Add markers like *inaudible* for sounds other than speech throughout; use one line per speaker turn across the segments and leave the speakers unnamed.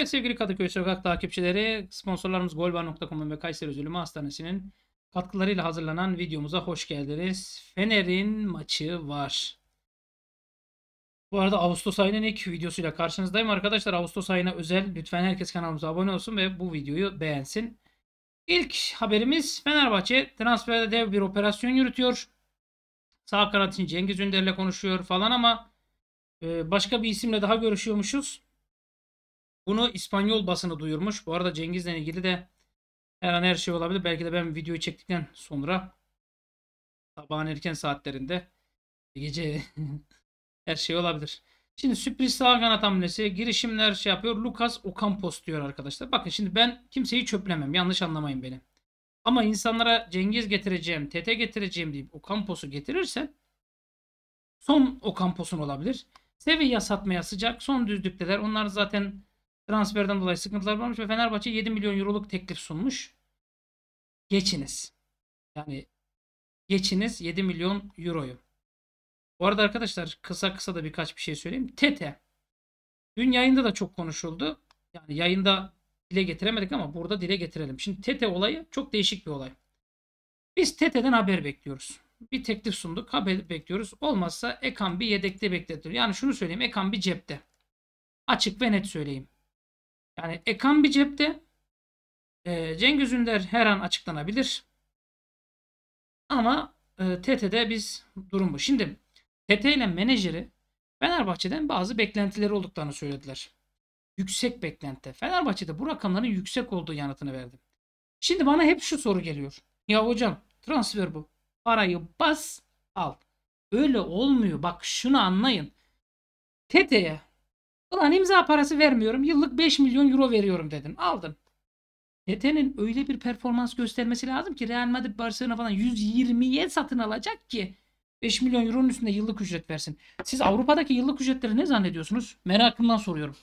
Evet sevgili Kadıköy Sokak takipçileri, sponsorlarımız golban.com'un ve Kayseri Üzülümü Hastanesi'nin katkılarıyla hazırlanan videomuza hoş geldiniz. Fener'in maçı var. Bu arada Ağustos ayının ilk videosuyla karşınızdayım arkadaşlar. Ağustos ayına özel lütfen herkes kanalımıza abone olsun ve bu videoyu beğensin. İlk haberimiz Fenerbahçe transferde dev bir operasyon yürütüyor. Sağ kanat için Cengiz Ünder'le konuşuyor falan ama e, başka bir isimle daha görüşüyormuşuz. Bunu İspanyol basını duyurmuş. Bu arada Cengiz'le ilgili de her an her şey olabilir. Belki de ben videoyu çektikten sonra sabahın erken saatlerinde gece *laughs* her şey olabilir. Şimdi sürpriz sağ kanat hamlesi girişimler şey yapıyor. Lucas Ocampos diyor arkadaşlar. Bakın şimdi ben kimseyi çöplemem. Yanlış anlamayın beni. Ama insanlara Cengiz getireceğim, TT getireceğim deyip Ocampos'u getirirsen son Ocampos'un olabilir. Sevilla satmaya sıcak. Son düzlükteler. Onlar zaten transferden dolayı sıkıntılar varmış ve Fenerbahçe 7 milyon euroluk teklif sunmuş. Geçiniz. Yani geçiniz 7 milyon euroyu. Bu arada arkadaşlar kısa kısa da birkaç bir şey söyleyeyim. Tete. Dün yayında da çok konuşuldu. Yani yayında dile getiremedik ama burada dile getirelim. Şimdi Tete olayı çok değişik bir olay. Biz Tete'den haber bekliyoruz. Bir teklif sunduk. Haber bekliyoruz. Olmazsa Ekan bir yedekte bekletir. Yani şunu söyleyeyim. Ekan bir cepte. Açık ve net söyleyeyim. Yani Ekan bir cepte. E, Cengiz Ünder her an açıklanabilir. Ama e, TT'de biz durum bu. Şimdi TT ile menajeri Fenerbahçe'den bazı beklentileri olduklarını söylediler. Yüksek beklenti. Fenerbahçe'de bu rakamların yüksek olduğu yanıtını verdi. Şimdi bana hep şu soru geliyor. Ya hocam transfer bu. Parayı bas al. Öyle olmuyor. Bak şunu anlayın. TT'ye Ulan imza parası vermiyorum. Yıllık 5 milyon euro veriyorum dedin. Aldın. Tete'nin öyle bir performans göstermesi lazım ki Real Madrid Barcelona falan 120'ye satın alacak ki 5 milyon euronun üstünde yıllık ücret versin. Siz Avrupa'daki yıllık ücretleri ne zannediyorsunuz? Merakımdan soruyorum.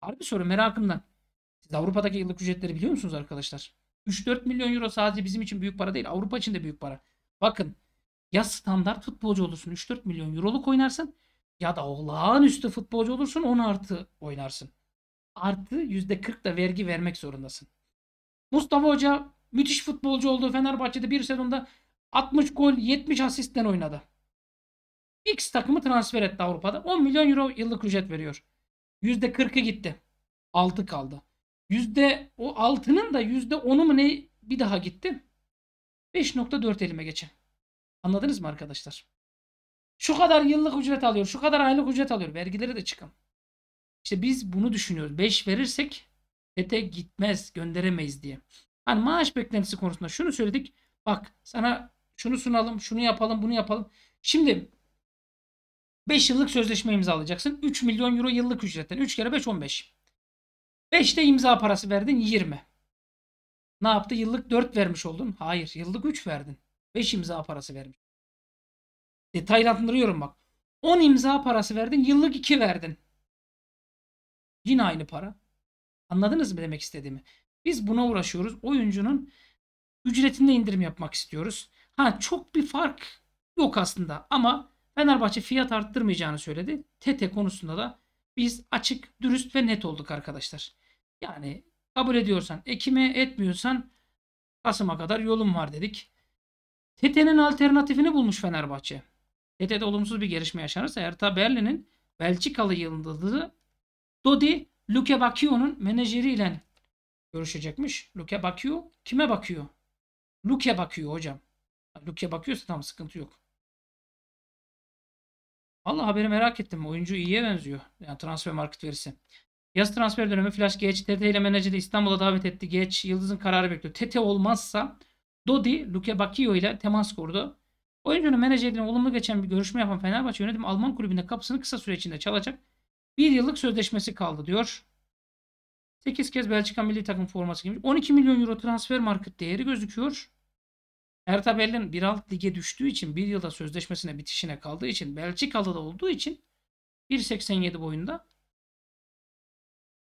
Harbi soru merakımdan. Siz Avrupa'daki yıllık ücretleri biliyor musunuz arkadaşlar? 3-4 milyon euro sadece bizim için büyük para değil. Avrupa için de büyük para. Bakın ya standart futbolcu olursun 3-4 milyon euroluk oynarsın ya da olağanüstü futbolcu olursun 10 artı oynarsın. Artı %40 da vergi vermek zorundasın. Mustafa Hoca müthiş futbolcu olduğu Fenerbahçe'de bir sezonda 60 gol 70 asistten oynadı. X takımı transfer etti Avrupa'da. 10 milyon euro yıllık ücret veriyor. %40'ı gitti. 6 kaldı. Yüzde, o 6'nın da %10'u mu ne bir daha gitti. 5.4 elime geçen. Anladınız mı arkadaşlar? Şu kadar yıllık ücret alıyor. Şu kadar aylık ücret alıyor. Vergileri de çıkın. İşte biz bunu düşünüyoruz. 5 verirsek ete gitmez gönderemeyiz diye. Hani maaş beklentisi konusunda şunu söyledik. Bak sana şunu sunalım, şunu yapalım, bunu yapalım. Şimdi 5 yıllık sözleşme imzalayacaksın. 3 milyon euro yıllık ücretten. 3 kere 5 15. 5 de imza parası verdin 20. Ne yaptı? Yıllık 4 vermiş oldun. Hayır. Yıllık 3 verdin. 5 imza parası vermiş. Detaylandırıyorum bak. 10 imza parası verdin, yıllık 2 verdin. Yine aynı para. Anladınız mı demek istediğimi? Biz buna uğraşıyoruz. Oyuncunun ücretinde indirim yapmak istiyoruz. Ha çok bir fark yok aslında ama Fenerbahçe fiyat arttırmayacağını söyledi. TT konusunda da biz açık, dürüst ve net olduk arkadaşlar. Yani kabul ediyorsan, ekime etmiyorsan Kasım'a kadar yolum var dedik. TT'nin alternatifini bulmuş Fenerbahçe. PTT'de e olumsuz bir gelişme yaşanırsa Hertha Berlin'in Belçikalı yıldızı Dodi Luke Bakio'nun menajeriyle görüşecekmiş. Luke Bakio kime bakıyor? Luke bakıyor hocam. Luke bakıyorsa tam sıkıntı yok. Allah haberi merak ettim. Oyuncu iyiye benziyor. Yani transfer market verisi. Yaz transfer dönemi Flash Geç Tete ile menajeri İstanbul'a davet etti. Geç Yıldız'ın kararı bekliyor. Tete olmazsa Dodi Luke Bakio ile temas kurdu. Oyuncunun menajerine olumlu geçen bir görüşme yapan Fenerbahçe yönetimi Alman kulübünde kapısını kısa süre içinde çalacak bir yıllık sözleşmesi kaldı diyor. 8 kez Belçika milli takım forması giymiş. 12 milyon euro transfer market değeri gözüküyor. Erta Berlin bir alt lige düştüğü için bir yılda sözleşmesine bitişine kaldığı için Belçikalı da olduğu için 1.87 boyunda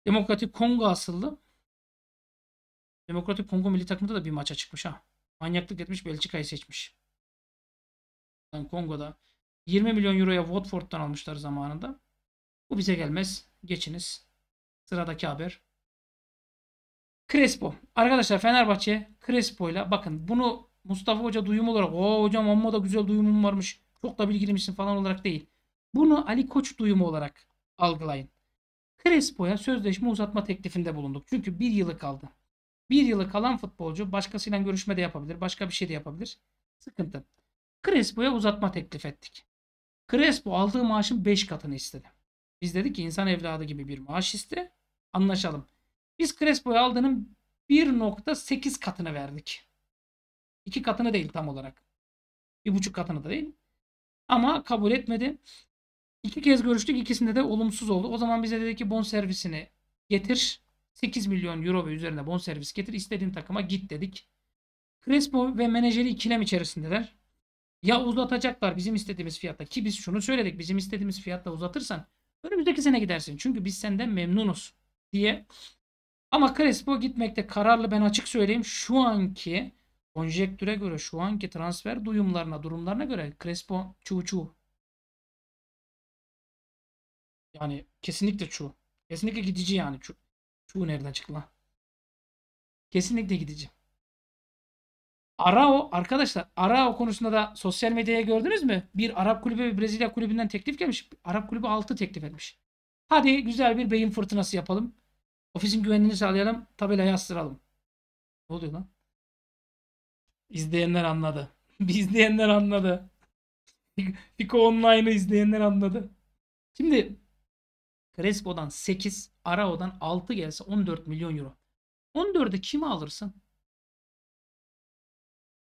Demokratik Kongo asıllı Demokratik Kongo milli takımda da bir maça çıkmış ha. Manyaklık etmiş Belçika'yı seçmiş. Kongo'da 20 milyon euroya Watford'dan almışlar zamanında. Bu bize gelmez. Geçiniz. Sıradaki haber. Crespo. Arkadaşlar Fenerbahçe Crespo ile. bakın bunu Mustafa Hoca duyum olarak o hocam amma da güzel duyumum varmış. Çok da bilgiliymişsin falan olarak değil. Bunu Ali Koç duyumu olarak algılayın. Crespo'ya sözleşme uzatma teklifinde bulunduk. Çünkü bir yılı kaldı. Bir yılı kalan futbolcu başkasıyla görüşme de yapabilir. Başka bir şey de yapabilir. Sıkıntı. Crespo'ya uzatma teklif ettik. Crespo aldığı maaşın 5 katını istedi. Biz dedik ki insan evladı gibi bir maaş iste. Anlaşalım. Biz Crespo'ya aldığının 1.8 katını verdik. 2 katını değil tam olarak. 1.5 katını da değil. Ama kabul etmedi. İki kez görüştük. ikisinde de olumsuz oldu. O zaman bize dedi ki bon servisini getir. 8 milyon euro ve üzerinde bon servis getir. İstediğin takıma git dedik. Crespo ve menajeri ikilem içerisindeler. Ya uzatacaklar bizim istediğimiz fiyatta ki biz şunu söyledik bizim istediğimiz fiyatta uzatırsan önümüzdeki sene gidersin çünkü biz senden memnunuz diye. Ama Crespo gitmekte kararlı ben açık söyleyeyim şu anki konjektüre göre şu anki transfer duyumlarına durumlarına göre Crespo çuğ çuğ. Yani kesinlikle çuğ. Kesinlikle gidici yani çuğ. Çuğ nereden çıktı lan? Kesinlikle gideceğim. Arao arkadaşlar Arao konusunda da sosyal medyaya gördünüz mü? Bir Arap kulübü ve Brezilya kulübünden teklif gelmiş. Arap kulübü 6 teklif etmiş. Hadi güzel bir beyin fırtınası yapalım. Ofisin güvenliğini sağlayalım. Tabelayı astıralım. Ne oluyor lan? İzleyenler anladı. *laughs* izleyenler anladı. Fiko Online'ı izleyenler anladı. Şimdi Crespo'dan 8, Arao'dan 6 gelse 14 milyon euro. 14'ü kime alırsın?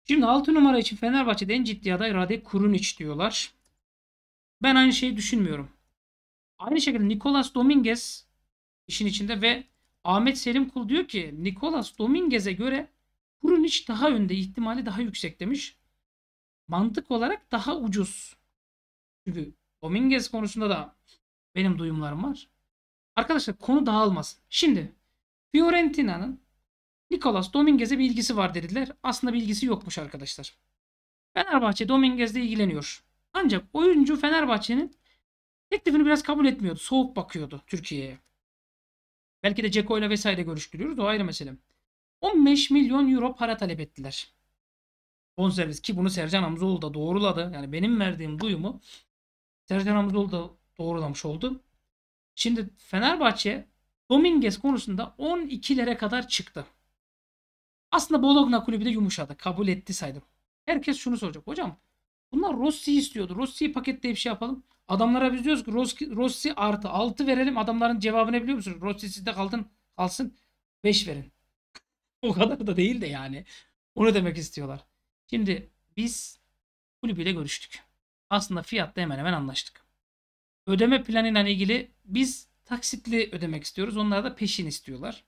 Şimdi 6 numara için Fenerbahçe'de en ciddi aday Radek Kurunic diyorlar. Ben aynı şeyi düşünmüyorum. Aynı şekilde Nicolas Dominguez işin içinde ve Ahmet Selim Kul diyor ki Nicolas Dominguez'e göre Kurunic daha önde ihtimali daha yüksek demiş. Mantık olarak daha ucuz. Çünkü Dominguez konusunda da benim duyumlarım var. Arkadaşlar konu dağılmaz. Şimdi Fiorentina'nın Nikolas Dominguez'e bir ilgisi var dediler. Aslında bir ilgisi yokmuş arkadaşlar. Fenerbahçe Dominguez'le ilgileniyor. Ancak oyuncu Fenerbahçe'nin teklifini biraz kabul etmiyordu. Soğuk bakıyordu Türkiye'ye. Belki de Ceko ile vesaire görüştürüyoruz. O ayrı mesele. 15 milyon euro para talep ettiler. Bonservis ki bunu Sercan Hamzoğlu da doğruladı. Yani benim verdiğim duyumu Sercan Hamzoğlu da doğrulamış oldu. Şimdi Fenerbahçe Dominguez konusunda 12'lere kadar çıktı. Aslında Bologna kulübü de yumuşadı. Kabul etti saydım. Herkes şunu soracak. Hocam bunlar Rossi istiyordu. Rossi'yi paketleyip şey yapalım. Adamlara biz diyoruz ki Rossi, Rossi artı 6 verelim. Adamların cevabını biliyor musunuz? Rossi sizde kaldın, kalsın 5 verin. *laughs* o kadar da değil de yani. Onu demek istiyorlar. Şimdi biz kulübüyle görüştük. Aslında fiyatta hemen hemen anlaştık. Ödeme planıyla ilgili biz taksitli ödemek istiyoruz. Onlar da peşin istiyorlar.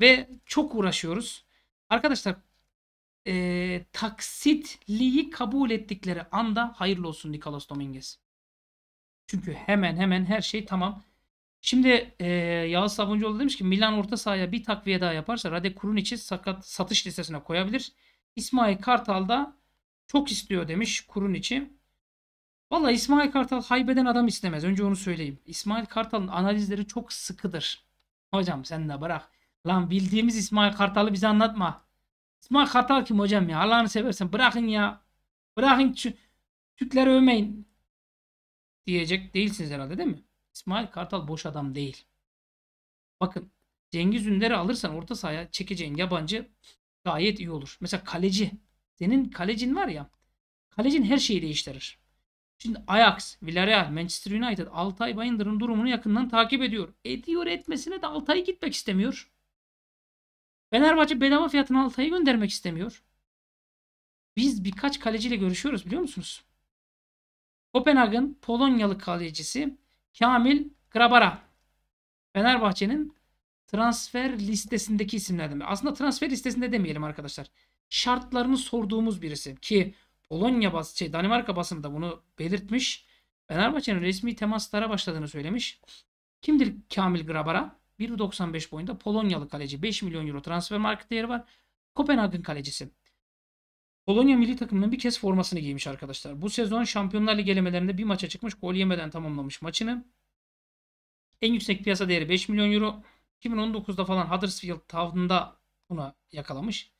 Ve çok uğraşıyoruz. Arkadaşlar e, taksitliği kabul ettikleri anda hayırlı olsun Nicolas Dominguez. Çünkü hemen hemen her şey tamam. Şimdi e, Yağız Sabuncuoğlu demiş ki Milan orta sahaya bir takviye daha yaparsa Rade Kurunic'i sakat satış listesine koyabilir. İsmail Kartal da çok istiyor demiş Kurunic'i. Valla İsmail Kartal haybeden adam istemez. Önce onu söyleyeyim. İsmail Kartal'ın analizleri çok sıkıdır. Hocam sen de bırak. Lan bildiğimiz İsmail Kartal'ı bize anlatma. İsmail Kartal kim hocam ya? Allah'ını seversen bırakın ya. Bırakın Türkleri övmeyin. Diyecek değilsiniz herhalde değil mi? İsmail Kartal boş adam değil. Bakın Cengiz Ünder'i alırsan orta sahaya çekeceğin yabancı gayet iyi olur. Mesela kaleci. Senin kalecin var ya. Kalecin her şeyi değiştirir. Şimdi Ajax, Villarreal, Manchester United Altay Bayındır'ın durumunu yakından takip ediyor. Ediyor etmesine de Altay gitmek istemiyor. Fenerbahçe bedava fiyatına Altay'ı göndermek istemiyor. Biz birkaç kaleciyle görüşüyoruz biliyor musunuz? Kopenhag'ın Polonyalı kalecisi Kamil Grabara. Fenerbahçe'nin transfer listesindeki isimlerden Aslında transfer listesinde demeyelim arkadaşlar. Şartlarını sorduğumuz birisi ki Polonya bas şey Danimarka basında bunu belirtmiş. Fenerbahçe'nin resmi temaslara başladığını söylemiş. Kimdir Kamil Grabara? 1.95 boyunda Polonyalı kaleci 5 milyon euro transfer market değeri var. Kopenhag'ın kalecisi. Polonya milli takımının bir kez formasını giymiş arkadaşlar. Bu sezon Şampiyonlar Ligi elemelerinde bir maça çıkmış gol yemeden tamamlamış maçını. En yüksek piyasa değeri 5 milyon euro. 2019'da falan Huddersfield Town'da buna yakalamış.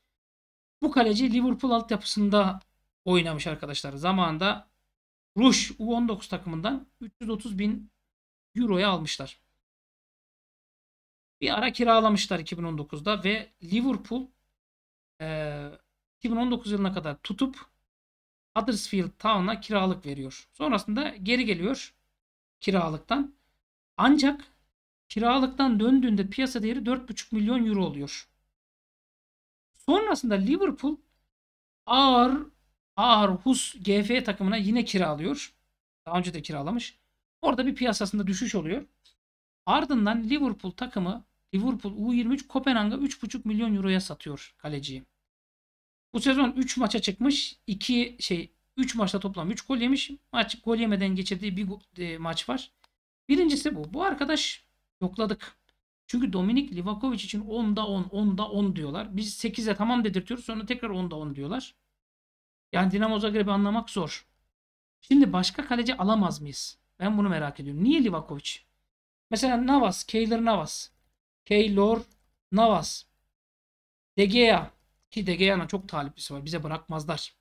Bu kaleci Liverpool altyapısında oynamış arkadaşlar. Zamanında Rush U19 takımından 330 bin euroya almışlar bir ara kiralamışlar 2019'da ve Liverpool e, 2019 yılına kadar tutup Huddersfield Town'a kiralık veriyor. Sonrasında geri geliyor kiralıktan. Ancak kiralıktan döndüğünde piyasa değeri 4,5 milyon euro oluyor. Sonrasında Liverpool ağır ağır Hus GF takımına yine kiralıyor. Daha önce de kiralamış. Orada bir piyasasında düşüş oluyor. Ardından Liverpool takımı Liverpool U23 Kopenhag'a 3,5 milyon euroya satıyor kaleciyi. Bu sezon 3 maça çıkmış. 2 şey 3 maçta toplam 3 gol yemiş. Maç gol yemeden geçirdiği bir e, maç var. Birincisi bu. Bu arkadaş yokladık. Çünkü Dominik Livakovic için 10'da 10, 10'da 10 diyorlar. Biz 8'e tamam dedirtiyoruz. Sonra tekrar 10'da 10 diyorlar. Yani Dinamo Zagreb'i anlamak zor. Şimdi başka kaleci alamaz mıyız? Ben bunu merak ediyorum. Niye Livakovic? Mesela Navas, Keylor Navas. Keylor Navas. De Gea. Ki De Gea'nın çok taliplisi var. Bize bırakmazlar.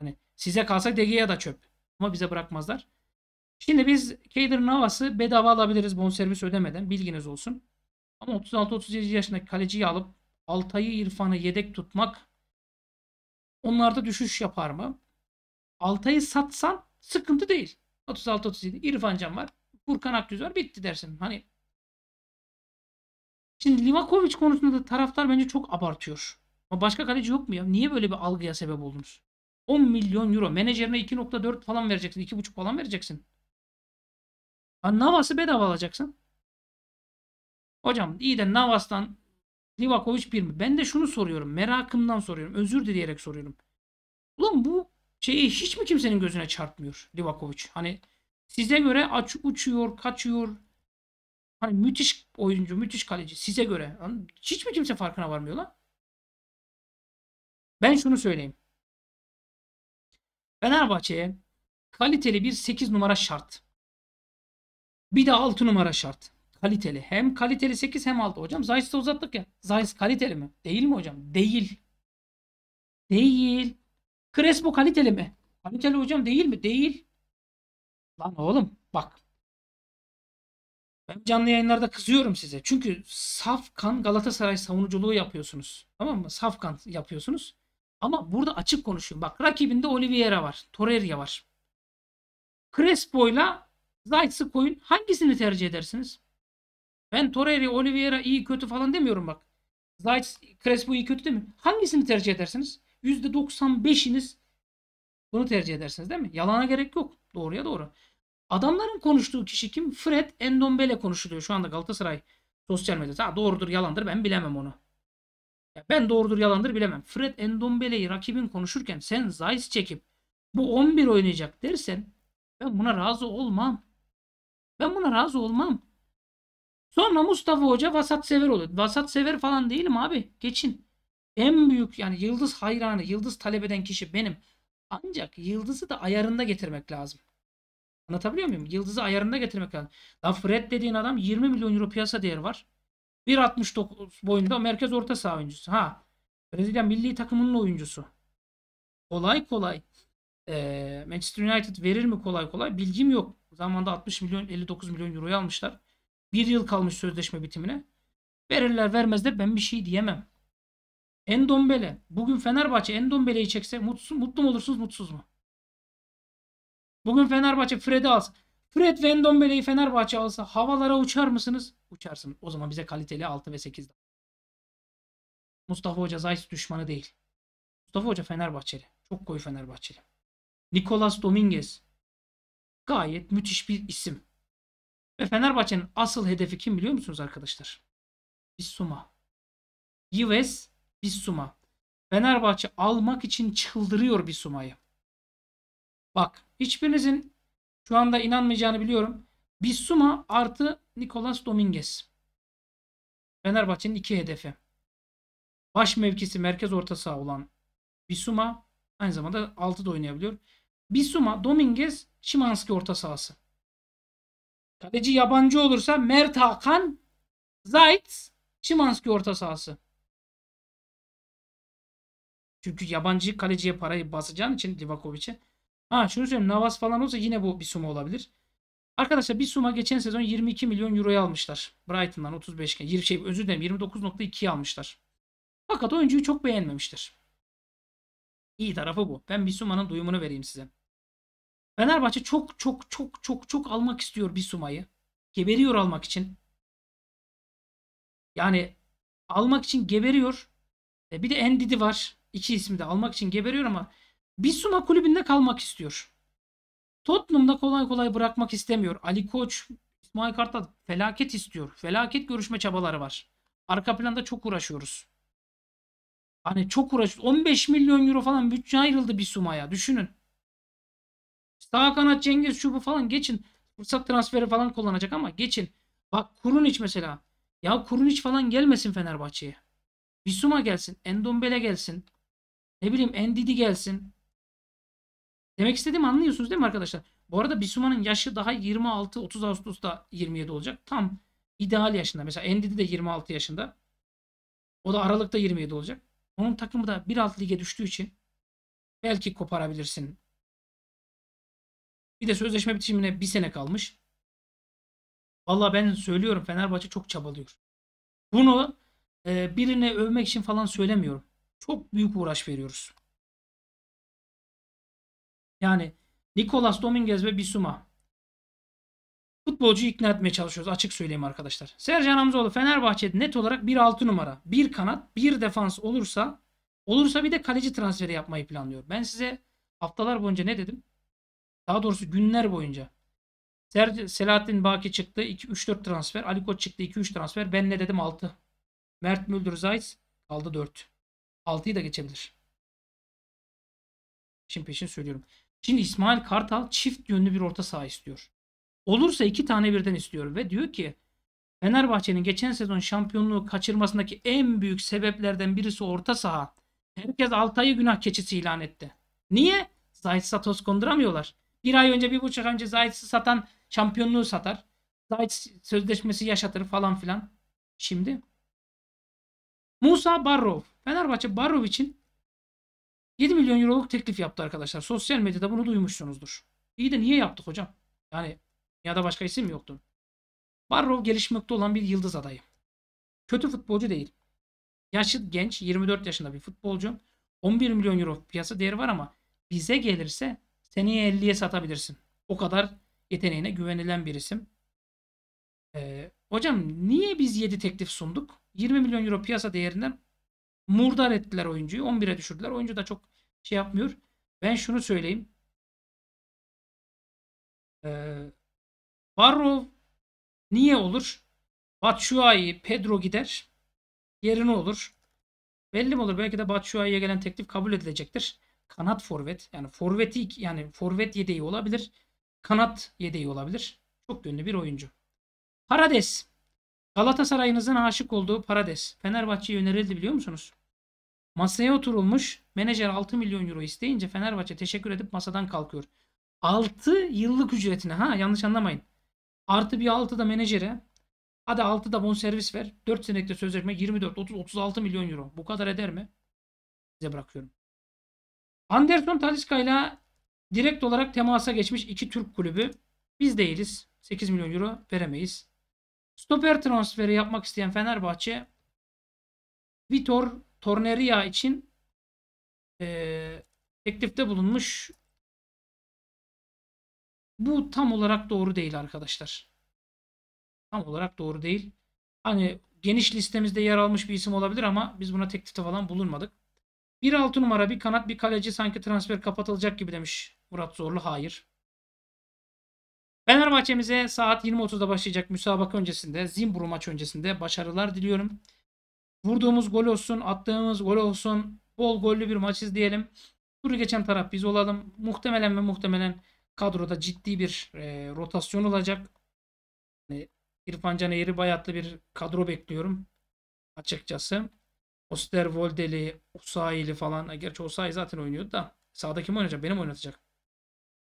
Yani size kalsa De Gea da çöp. Ama bize bırakmazlar. Şimdi biz Keylor Navas'ı bedava alabiliriz bonservis ödemeden. Bilginiz olsun. Ama 36-37 yaşındaki kaleciyi alıp Altay'ı İrfan'ı yedek tutmak onlarda düşüş yapar mı? Altay'ı satsan sıkıntı değil. 36-37 İrfan Can var. Furkan Akgüz var. Bitti dersin. Hani Şimdi Livakovic konusunda da taraftar bence çok abartıyor. Ama başka kaleci yok mu ya? Niye böyle bir algıya sebep oldunuz? 10 milyon euro. Menajerine 2.4 falan vereceksin. 2.5 falan vereceksin. Ha, Navas'ı bedava alacaksın. Hocam iyi de Navas'tan Livakovic bir mi? Ben de şunu soruyorum. Merakımdan soruyorum. Özür dileyerek soruyorum. Ulan bu şeyi hiç mi kimsenin gözüne çarpmıyor Livakovic? Hani Size göre aç uçuyor, kaçıyor. Hani müthiş oyuncu, müthiş kaleci size göre. Hiç mi kimse farkına varmıyor lan? Ben şunu söyleyeyim. Fenerbahçe'ye kaliteli bir 8 numara şart. Bir de 6 numara şart. Kaliteli. Hem kaliteli 8 hem 6. Hocam Zayis'te uzattık ya. Zayis kaliteli mi? Değil mi hocam? Değil. Değil. Crespo kaliteli mi? Kaliteli hocam değil mi? Değil. Lan oğlum bak. Ben canlı yayınlarda kızıyorum size. Çünkü safkan Galatasaray savunuculuğu yapıyorsunuz. Tamam mı? Safkan yapıyorsunuz. Ama burada açık konuşuyorum. Bak rakibinde Oliveira var. Torreira var. Crespo'yla Zayt'sı koyun. Hangisini tercih edersiniz? Ben Torreira, Oliveira iyi kötü falan demiyorum bak. Zayt, Crespo iyi kötü değil mi? Hangisini tercih edersiniz? %95'iniz bunu tercih edersiniz değil mi? Yalana gerek yok. Doğruya doğru. Adamların konuştuğu kişi kim? Fred Endombele konuşuluyor şu anda Galatasaray sosyal medyada. Ha, doğrudur yalandır ben bilemem onu. Ya ben doğrudur yalandır bilemem. Fred Endombele'yi rakibin konuşurken sen Zayis çekip bu 11 oynayacak dersen ben buna razı olmam. Ben buna razı olmam. Sonra Mustafa Hoca vasat sever oluyor. Vasat sever falan değilim abi. Geçin. En büyük yani yıldız hayranı, yıldız talebeden kişi benim. Ancak yıldızı da ayarında getirmek lazım. Anlatabiliyor muyum? Yıldızı ayarında getirmek lazım. Lan Fred dediğin adam 20 milyon euro piyasa değeri var. 1.69 boyunda merkez orta saha oyuncusu. Ha. Brezilya milli takımının oyuncusu. Kolay kolay e, Manchester United verir mi kolay kolay? Bilgim yok. Zamanında 60 milyon 59 milyon euroyu almışlar. Bir yıl kalmış sözleşme bitimine. Verirler vermezler ben bir şey diyemem. Endombele. Bugün Fenerbahçe Endombele'yi çekse mutlu, mutlu mu olursunuz mutsuz mu? Bugün Fenerbahçe Fred'i alsa. Fred ve Endombele'yi Fenerbahçe alsa havalara uçar mısınız? Uçarsın. O zaman bize kaliteli 6 ve 8 Mustafa Hoca Zayt düşmanı değil. Mustafa Hoca Fenerbahçeli. Çok koyu Fenerbahçeli. Nicolas Dominguez. Gayet müthiş bir isim. Ve Fenerbahçe'nin asıl hedefi kim biliyor musunuz arkadaşlar? Bissuma. Yves Bissuma. Fenerbahçe almak için çıldırıyor Bissuma'yı. Bak hiçbirinizin şu anda inanmayacağını biliyorum. Bissuma artı Nicolas Dominguez. Fenerbahçe'nin iki hedefi. Baş mevkisi merkez orta saha olan Bisuma aynı zamanda 6 da oynayabiliyor. Bisuma, Dominguez, Şimanski orta sahası. Kaleci yabancı olursa Mert Hakan, Zayt, Şimanski orta sahası. Çünkü yabancı kaleciye parayı basacağın için Livakovic'e. Ha şunu söyleyeyim Navas falan olsa yine bu bir suma olabilir. Arkadaşlar bir suma geçen sezon 22 milyon euroya almışlar. Brighton'dan 35 iken. Şey, özür dilerim 29.2'ye almışlar. Fakat oyuncuyu çok beğenmemiştir. İyi tarafı bu. Ben bir suma'nın duyumunu vereyim size. Fenerbahçe çok çok çok çok çok almak istiyor bir sumayı. Geberiyor almak için. Yani almak için geberiyor. E bir de Endidi var. İki ismi de almak için geberiyor ama Bisuma kulübünde kalmak istiyor. Tottenham'da kolay kolay bırakmak istemiyor. Ali Koç, İsmail Kartal felaket istiyor. Felaket görüşme çabaları var. Arka planda çok uğraşıyoruz. Hani çok uğraş. 15 milyon euro falan bütçe ayrıldı Bisuma'ya. Düşünün. Sağ kanat Cengiz şu falan geçin. Fırsat transferi falan kullanacak ama geçin. Bak kurun iç mesela. Ya kurun iç falan gelmesin Fenerbahçe'ye. Bisuma gelsin. Endombele gelsin. Ne bileyim NDD gelsin. Demek istediğimi anlıyorsunuz değil mi arkadaşlar? Bu arada Bisuma'nın yaşı daha 26-30 Ağustos'ta 27 olacak. Tam ideal yaşında. Mesela NDD de 26 yaşında. O da Aralık'ta 27 olacak. Onun takımı da 1-6 lige düştüğü için belki koparabilirsin. Bir de sözleşme bitimine bir sene kalmış. Vallahi ben söylüyorum Fenerbahçe çok çabalıyor. Bunu e, birine övmek için falan söylemiyorum. Çok büyük uğraş veriyoruz. Yani Nicolas Dominguez ve Bisuma. Futbolcuyu ikna etmeye çalışıyoruz açık söyleyeyim arkadaşlar. Sercan Hamzoğlu Fenerbahçe'de net olarak bir 6 numara, bir kanat, bir defans olursa olursa bir de kaleci transferi yapmayı planlıyor. Ben size haftalar boyunca ne dedim? Daha doğrusu günler boyunca. Ser Selahattin Baki çıktı 3-4 transfer. Ali Koç çıktı 2-3 transfer. Ben ne dedim 6. Mert Müldür Zayt kaldı 4. 6'yı da geçebilir. Şimdi peşin söylüyorum. Şimdi İsmail Kartal çift yönlü bir orta saha istiyor. Olursa iki tane birden istiyor ve diyor ki Fenerbahçe'nin geçen sezon şampiyonluğu kaçırmasındaki en büyük sebeplerden birisi orta saha. Herkes Altay'ı günah keçisi ilan etti. Niye? Zayt'sa toz konduramıyorlar. Bir ay önce, bir buçuk önce Zayt'sı satan şampiyonluğu satar. Zayt sözleşmesi yaşatır falan filan. Şimdi Musa Barrov. Fenerbahçe Barrov için 7 milyon euroluk teklif yaptı arkadaşlar. Sosyal medyada bunu duymuşsunuzdur. İyi de niye yaptık hocam? Yani ya da başka isim yoktu. Barrov gelişmekte olan bir yıldız adayı. Kötü futbolcu değil. Yaşı genç, 24 yaşında bir futbolcu. 11 milyon euro piyasa değeri var ama bize gelirse seneye 50'ye satabilirsin. O kadar yeteneğine güvenilen bir isim. Ee, Hocam niye biz 7 teklif sunduk? 20 milyon euro piyasa değerinden murdar ettiler oyuncuyu. 11'e düşürdüler. Oyuncu da çok şey yapmıyor. Ben şunu söyleyeyim. Ee, Barrow niye olur? Batshuayi, Pedro gider. Yerine olur. Belli mi olur? Belki de Batshuayi'ye gelen teklif kabul edilecektir. Kanat forvet. Yani forveti yani forvet yedeği olabilir. Kanat yedeği olabilir. Çok yönlü bir oyuncu. Parades. Galatasaray'ınızın aşık olduğu Parades. Fenerbahçe'ye önerildi biliyor musunuz? Masaya oturulmuş. Menajer 6 milyon euro isteyince Fenerbahçe teşekkür edip masadan kalkıyor. 6 yıllık ücretine ha yanlış anlamayın. Artı bir 6 da menajere. Hadi 6 da bonservis ver. 4 senekte sözleşme 24, 30, 36 milyon euro. Bu kadar eder mi? Size bırakıyorum. Anderson Talisca ile direkt olarak temasa geçmiş iki Türk kulübü. Biz değiliz. 8 milyon euro veremeyiz. Stoper transferi yapmak isteyen Fenerbahçe Vitor Torneria için e, teklifte bulunmuş. Bu tam olarak doğru değil arkadaşlar. Tam olarak doğru değil. Hani geniş listemizde yer almış bir isim olabilir ama biz buna teklifte falan bulunmadık. 1-6 numara bir kanat bir kaleci sanki transfer kapatılacak gibi demiş Murat Zorlu. Hayır. Fenerbahçe'mize saat 20.30'da başlayacak müsabaka öncesinde, Zimbru maç öncesinde başarılar diliyorum. Vurduğumuz gol olsun, attığımız gol olsun. Bol gollü bir maç izleyelim. Turu geçen taraf biz olalım. Muhtemelen ve muhtemelen kadroda ciddi bir e, rotasyon olacak. Yani İrfan Can Eğri Bayatlı bir kadro bekliyorum açıkçası. Oster Osterwoldeli, Usaili falan. E, gerçi Usaili zaten oynuyordu da. sağdaki mi oynayacak? Benim oynatacak.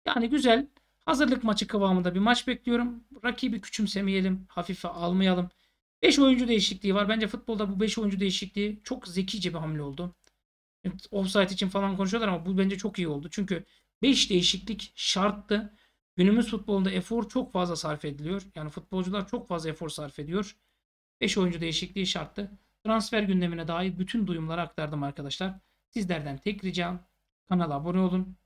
Yani güzel. Hazırlık maçı kıvamında bir maç bekliyorum. Rakibi küçümsemeyelim, hafife almayalım. 5 oyuncu değişikliği var. Bence futbolda bu 5 oyuncu değişikliği çok zekice bir hamle oldu. Offside için falan konuşuyorlar ama bu bence çok iyi oldu. Çünkü 5 değişiklik şarttı. Günümüz futbolunda efor çok fazla sarf ediliyor. Yani futbolcular çok fazla efor sarf ediyor. 5 oyuncu değişikliği şarttı. Transfer gündemine dair bütün duyumları aktardım arkadaşlar. Sizlerden tek ricam kanala abone olun.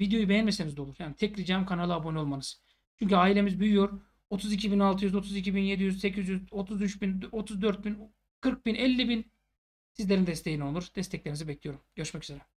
Videoyu beğenmeseniz de olur. Yani tek ricam kanala abone olmanız. Çünkü ailemiz büyüyor. 32.600, 32.700, 800, 33.000, 34.000, 40.000, 50.000 sizlerin desteğine olur. Desteklerinizi bekliyorum. Görüşmek üzere.